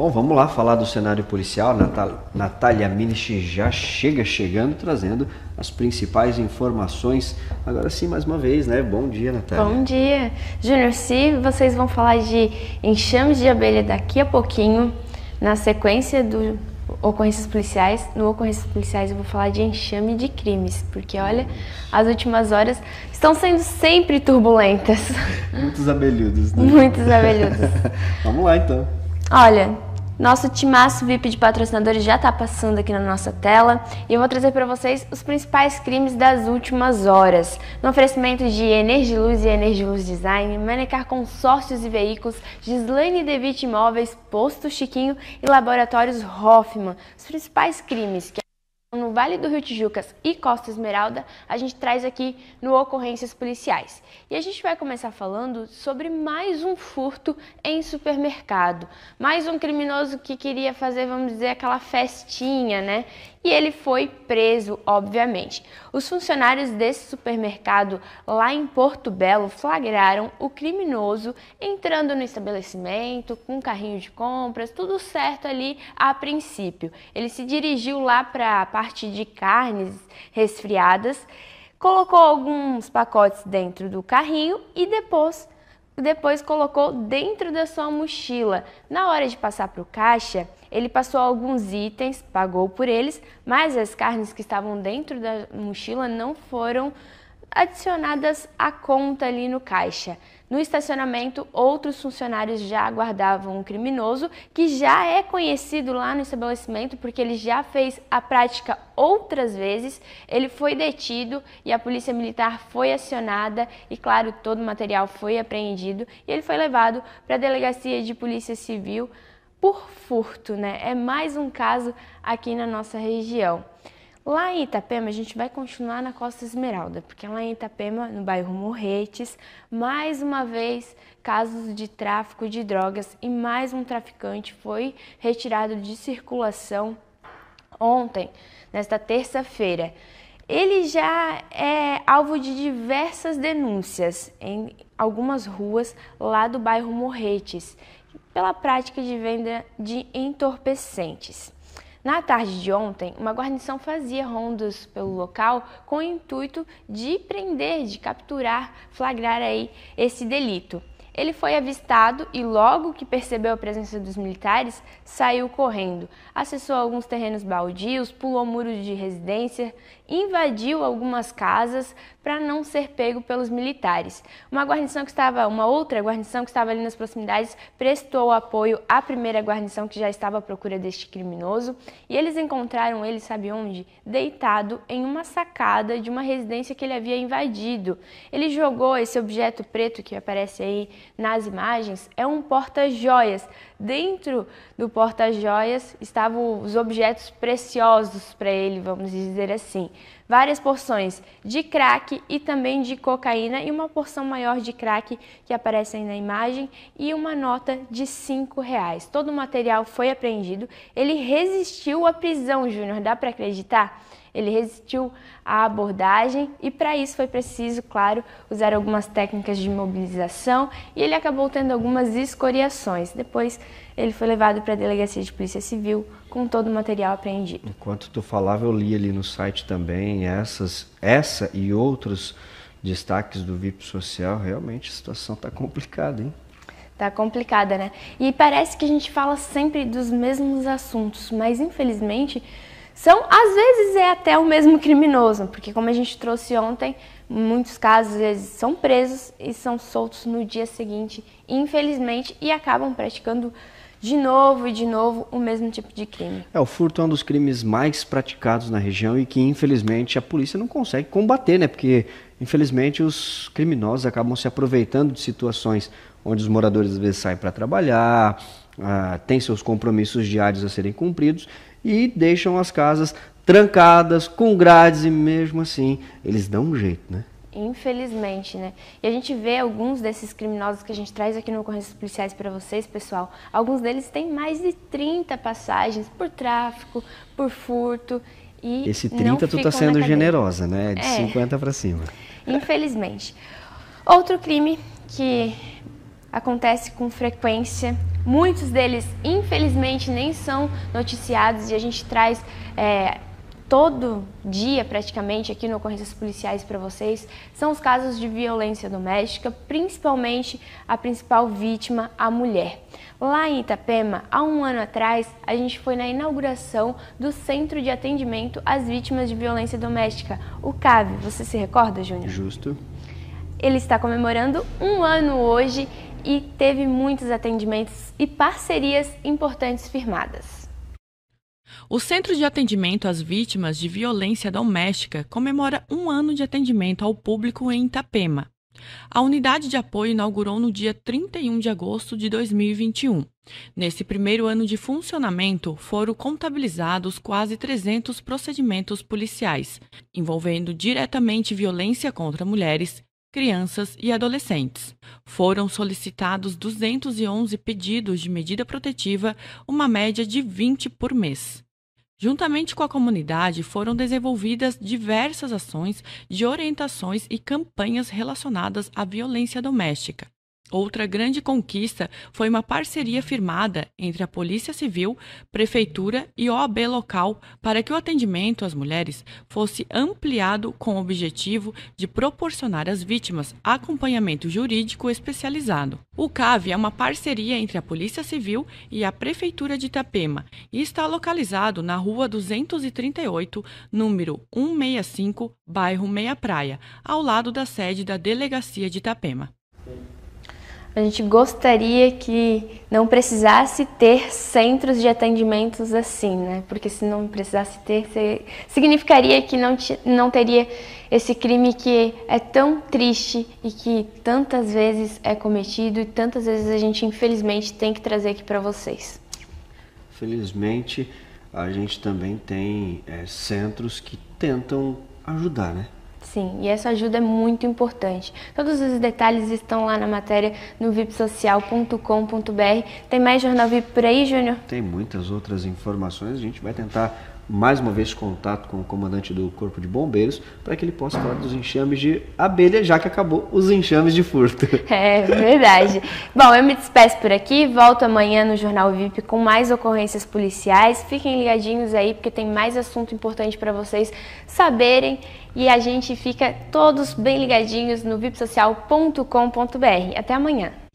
Bom, vamos lá falar do cenário policial. Natal, Natália Minich já chega chegando, trazendo as principais informações. Agora sim, mais uma vez, né? Bom dia, Natália. Bom dia. Júnior, se vocês vão falar de enxames de abelha daqui a pouquinho, na sequência do ocorrências policiais. No ocorrências policiais eu vou falar de enxame de crimes, porque olha, as últimas horas estão sendo sempre turbulentas. Muitos abelhudos, né? Muitos abelhudos. Vamos lá então. Olha, nosso timaço VIP de patrocinadores já está passando aqui na nossa tela e eu vou trazer para vocês os principais crimes das últimas horas. No oferecimento de Energiluz e Energiluz Design, Manecar Consórcios e Veículos, Gislaine Devit Imóveis, Posto Chiquinho e Laboratórios Hoffman. Os principais crimes que no Vale do Rio Tijucas e Costa Esmeralda, a gente traz aqui no Ocorrências Policiais. E a gente vai começar falando sobre mais um furto em supermercado. Mais um criminoso que queria fazer, vamos dizer, aquela festinha, né? E ele foi preso, obviamente. Os funcionários desse supermercado lá em Porto Belo flagraram o criminoso entrando no estabelecimento com um carrinho de compras, tudo certo ali a princípio. Ele se dirigiu lá para partir de carnes resfriadas, colocou alguns pacotes dentro do carrinho e depois, depois colocou dentro da sua mochila. Na hora de passar para o caixa, ele passou alguns itens, pagou por eles, mas as carnes que estavam dentro da mochila não foram adicionadas à conta ali no caixa. No estacionamento, outros funcionários já aguardavam o um criminoso, que já é conhecido lá no estabelecimento porque ele já fez a prática outras vezes. Ele foi detido e a polícia militar foi acionada e, claro, todo o material foi apreendido e ele foi levado para a delegacia de polícia civil por furto, né? É mais um caso aqui na nossa região. Lá em Itapema, a gente vai continuar na Costa Esmeralda, porque lá em Itapema, no bairro Morretes, mais uma vez casos de tráfico de drogas e mais um traficante foi retirado de circulação ontem, nesta terça-feira. Ele já é alvo de diversas denúncias em algumas ruas lá do bairro Morretes pela prática de venda de entorpecentes. Na tarde de ontem, uma guarnição fazia rondas pelo local com o intuito de prender, de capturar, flagrar aí esse delito. Ele foi avistado e logo que percebeu a presença dos militares, saiu correndo. Acessou alguns terrenos baldios, pulou muros de residência, invadiu algumas casas, para não ser pego pelos militares. Uma guarnição que estava, uma outra guarnição que estava ali nas proximidades prestou apoio à primeira guarnição que já estava à procura deste criminoso e eles encontraram ele, sabe onde? Deitado em uma sacada de uma residência que ele havia invadido. Ele jogou esse objeto preto que aparece aí nas imagens, é um porta-joias. Dentro do porta-joias estavam os objetos preciosos para ele, vamos dizer assim várias porções de crack e também de cocaína e uma porção maior de crack que aparece aí na imagem e uma nota de 5 reais. Todo o material foi apreendido. Ele resistiu à prisão, Júnior, dá para acreditar? Ele resistiu à abordagem e, para isso, foi preciso, claro, usar algumas técnicas de mobilização e ele acabou tendo algumas escoriações. Depois, ele foi levado para a delegacia de polícia civil com todo o material apreendido. Enquanto tu falava, eu li ali no site também essas, essa e outros destaques do VIP social. Realmente a situação está complicada, hein? Tá complicada, né? E parece que a gente fala sempre dos mesmos assuntos, mas infelizmente são, às vezes, é até o mesmo criminoso, porque como a gente trouxe ontem, muitos casos eles são presos e são soltos no dia seguinte, infelizmente, e acabam praticando de novo e de novo o mesmo tipo de crime. É, o furto é um dos crimes mais praticados na região e que infelizmente a polícia não consegue combater, né? Porque infelizmente os criminosos acabam se aproveitando de situações onde os moradores às vezes saem para trabalhar, ah, têm seus compromissos diários a serem cumpridos e deixam as casas trancadas, com grades e mesmo assim eles dão um jeito, né? Infelizmente, né? E a gente vê alguns desses criminosos que a gente traz aqui no Ocorrências Policiais para vocês, pessoal. Alguns deles têm mais de 30 passagens por tráfico, por furto e Esse 30 tu tá sendo generosa, né? De é. 50 para cima. Infelizmente. Outro crime que acontece com frequência Muitos deles, infelizmente, nem são noticiados e a gente traz é, todo dia, praticamente, aqui no Ocorrências Policiais para vocês, são os casos de violência doméstica, principalmente a principal vítima, a mulher. Lá em Itapema, há um ano atrás, a gente foi na inauguração do Centro de Atendimento às Vítimas de Violência Doméstica, o CAV. Você se recorda, Júnior? Justo. Ele está comemorando um ano hoje e teve muitos atendimentos e parcerias importantes firmadas. O Centro de Atendimento às Vítimas de Violência Doméstica comemora um ano de atendimento ao público em Itapema. A unidade de apoio inaugurou no dia 31 de agosto de 2021. Nesse primeiro ano de funcionamento, foram contabilizados quase 300 procedimentos policiais, envolvendo diretamente violência contra mulheres, crianças e adolescentes. Foram solicitados 211 pedidos de medida protetiva, uma média de 20 por mês. Juntamente com a comunidade, foram desenvolvidas diversas ações de orientações e campanhas relacionadas à violência doméstica, Outra grande conquista foi uma parceria firmada entre a Polícia Civil, Prefeitura e OAB local para que o atendimento às mulheres fosse ampliado com o objetivo de proporcionar às vítimas acompanhamento jurídico especializado. O CAV é uma parceria entre a Polícia Civil e a Prefeitura de Itapema e está localizado na Rua 238, número 165, bairro Meia Praia, ao lado da sede da Delegacia de Itapema. A gente gostaria que não precisasse ter centros de atendimentos assim, né? Porque se não precisasse ter, significaria que não, não teria esse crime que é tão triste e que tantas vezes é cometido e tantas vezes a gente, infelizmente, tem que trazer aqui para vocês. Felizmente, a gente também tem é, centros que tentam ajudar, né? Sim, e essa ajuda é muito importante. Todos os detalhes estão lá na matéria no vipsocial.com.br. Tem mais Jornal VIP por aí, Júnior? Tem muitas outras informações. A gente vai tentar mais uma vez contato com o comandante do Corpo de Bombeiros para que ele possa falar dos enxames de abelha, já que acabou os enxames de furto. É verdade. Bom, eu me despeço por aqui, volto amanhã no Jornal VIP com mais ocorrências policiais. Fiquem ligadinhos aí porque tem mais assunto importante para vocês saberem e a gente fica todos bem ligadinhos no vipsocial.com.br. Até amanhã.